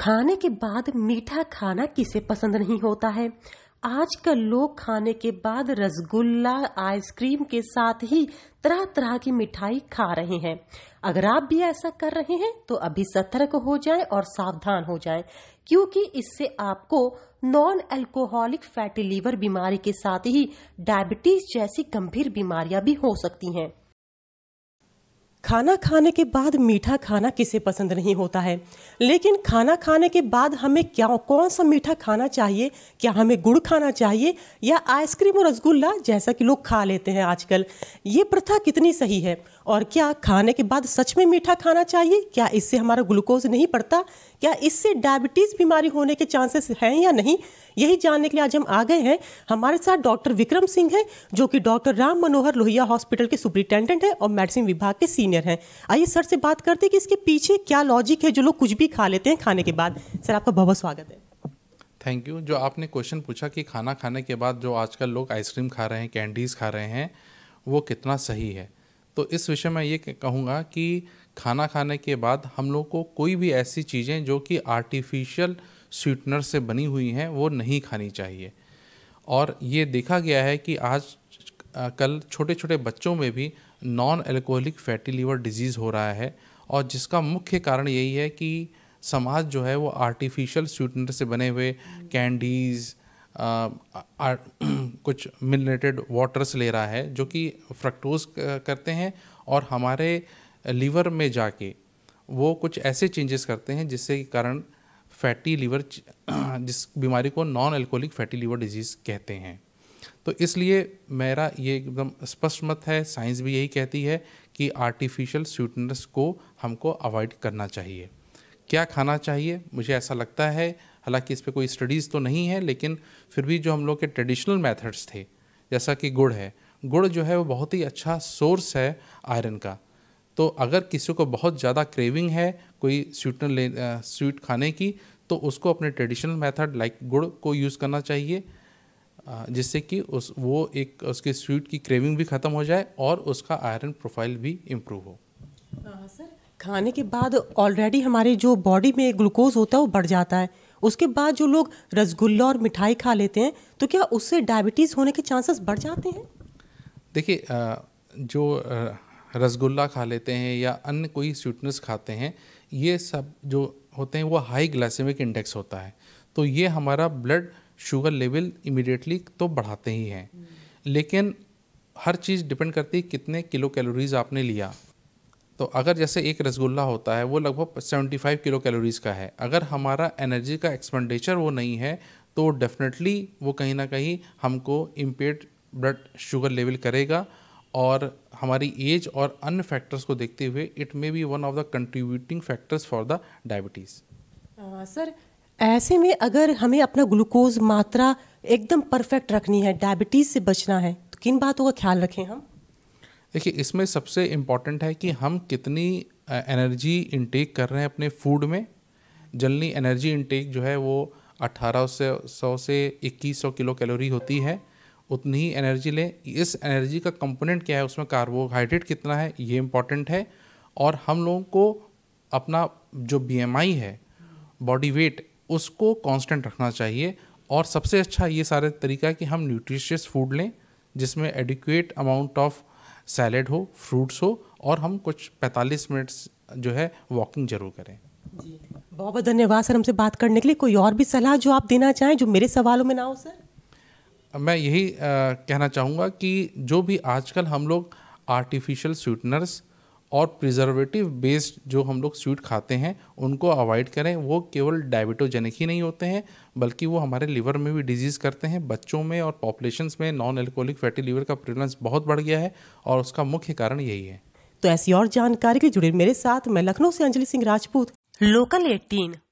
खाने के बाद मीठा खाना किसे पसंद नहीं होता है आजकल लोग खाने के बाद रसगुल्ला आइसक्रीम के साथ ही तरह तरह की मिठाई खा रहे हैं अगर आप भी ऐसा कर रहे हैं तो अभी सतर्क हो जाएं और सावधान हो जाएं क्योंकि इससे आपको नॉन अल्कोहलिक फैटी लीवर बीमारी के साथ ही डायबिटीज जैसी गंभीर बीमारियां भी हो सकती हैं खाना खाने के बाद मीठा खाना किसे पसंद नहीं होता है लेकिन खाना खाने के बाद हमें क्या कौन सा मीठा खाना चाहिए क्या हमें गुड़ खाना चाहिए या आइसक्रीम और रसगुल्ला जैसा कि लोग खा लेते हैं आजकल ये प्रथा कितनी सही है और क्या खाने के बाद सच में मीठा खाना चाहिए क्या इससे हमारा ग्लूकोज नहीं पड़ता क्या इससे डायबिटीज़ बीमारी होने के चांसेस हैं या नहीं यही जानने के लिए आज हम आ गए हैं हमारे साथ डॉक्टर विक्रम सिंह हैं जो कि डॉक्टर राम मनोहर लोहिया हॉस्पिटल के सुप्रिंटेंडेंट हैं और मेडिसिन विभाग के सीनियर हैं आइए सर से बात करते हैं कि इसके पीछे क्या लॉजिक है जो लोग कुछ भी खा लेते हैं खाने के बाद सर आपका बहुत स्वागत है थैंक यू जो आपने क्वेश्चन पूछा कि खाना खाने के बाद जो आजकल लोग आइसक्रीम खा रहे हैं कैंडीज़ खा रहे हैं वो कितना सही है तो इस विषय में ये कहूँगा कि खाना खाने के बाद हम लोग को कोई भी ऐसी चीज़ें जो कि आर्टिफिशियल स्वीटनर से बनी हुई हैं वो नहीं खानी चाहिए और ये देखा गया है कि आज कल छोटे छोटे बच्चों में भी non alcoholic fatty liver disease हो रहा है और जिसका मुख्य कारण यही है कि समाज जो है वो आर्टिफिशियल स्वीटनर से बने हुए कैंडीज़ कुछ मिलनेटेड वाटर्स ले रहा है जो कि फ्रक्टोज करते हैं और हमारे लीवर में जाके वो कुछ ऐसे चेंजेस करते हैं जिससे कारण फैटी लीवर जिस बीमारी को non alcoholic fatty liver disease कहते हैं तो इसलिए मेरा ये एकदम स्पष्ट मत है साइंस भी यही कहती है कि आर्टिफिशियल स्वीटनेस को हमको अवॉइड करना चाहिए क्या खाना चाहिए मुझे ऐसा लगता है हालांकि इस पर कोई स्टडीज़ तो नहीं है लेकिन फिर भी जो हम लोग के ट्रेडिशनल मैथड्स थे जैसा कि गुड़ है गुड़ जो है वो बहुत ही अच्छा सोर्स है आयरन का तो अगर किसी को बहुत ज़्यादा क्रेविंग है कोई स्वीटनर ले स्वीट खाने की तो उसको अपने ट्रेडिशनल मेथड लाइक गुड़ को यूज़ करना चाहिए जिससे कि उस वो एक उसके स्वीट की क्रेविंग भी ख़त्म हो जाए और उसका आयरन प्रोफाइल भी इम्प्रूव हो सर खाने के बाद ऑलरेडी हमारे जो बॉडी में ग्लूकोज होता है वो बढ़ जाता है उसके बाद जो लोग रसगुल्ला और मिठाई खा लेते हैं तो क्या उससे डायबिटीज़ होने के चांसेस बढ़ जाते हैं देखिए जो रसगुल्ला खा लेते हैं या अन्य कोई स्वीटनेस खाते हैं ये सब जो होते हैं वो हाई ग्लाइसेमिक इंडेक्स होता है तो ये हमारा ब्लड शुगर लेवल इमिडिएटली तो बढ़ाते ही हैं लेकिन हर चीज़ डिपेंड करती है कितने किलो कैलोरीज आपने लिया तो अगर जैसे एक रसगुल्ला होता है वो लगभग 75 किलो कैलोरीज का है अगर हमारा एनर्जी का एक्सपेंडिचर वो नहीं है तो डेफिनेटली वो कहीं ना कहीं हमको इम्पेयर्ड ब्लड शुगर लेवल करेगा और हमारी एज और अन्य फैक्टर्स को देखते हुए it may be one of the contributing factors for the diabetes sir ऐसे में अगर हमें अपना ग्लूकोज मात्रा एकदम परफेक्ट रखनी है डायबिटीज़ से बचना है तो किन बातों का ख्याल रखें हम देखिए इसमें सबसे इम्पॉर्टेंट है कि हम कितनी एनर्जी इनटेक कर रहे हैं अपने फूड में जल्दी एनर्जी इनटेक जो है वो 1800 से 2100 किलो कैलोरी होती है उतनी ही एनर्जी लें इस एनर्जी का कंपोनेंट क्या है उसमें कार्बोहाइड्रेट कितना है ये इम्पॉर्टेंट है और हम लोगों को अपना जो बीएमआई है बॉडी वेट उसको कांस्टेंट रखना चाहिए और सबसे अच्छा ये सारे तरीका है कि हम न्यूट्रिशियस फूड लें जिसमें एडिक्वेट अमाउंट ऑफ सैलेड हो फ्रूट्स हो और हम कुछ 45 मिनट जो है वॉकिंग जरूर करें जी बहुत बहुत धन्यवाद सर हमसे बात करने के लिए कोई और भी सलाह जो आप देना चाहें जो मेरे सवालों में ना हो सर मैं यही आ, कहना चाहूँगा कि जो भी आजकल हम लोग आर्टिफिशियल स्वीटनर्स और प्रिजर्वेटिव बेस्ड जो हम लोग स्वीट खाते हैं उनको अवॉइड करें वो केवल डायबिटोजेनिक ही नहीं होते हैं बल्कि वो हमारे लीवर में भी डिजीज़ करते हैं बच्चों में और पॉपुलेशंस में नॉन एल्कोहलिक फैटी लीवर का प्रिवलेंस बहुत बढ़ गया है और उसका मुख्य कारण यही है तो ऐसी और जानकारी के जुड़े मेरे साथ मैं लखनऊ से अंजलि सिंह राजपूत लोकल एटीन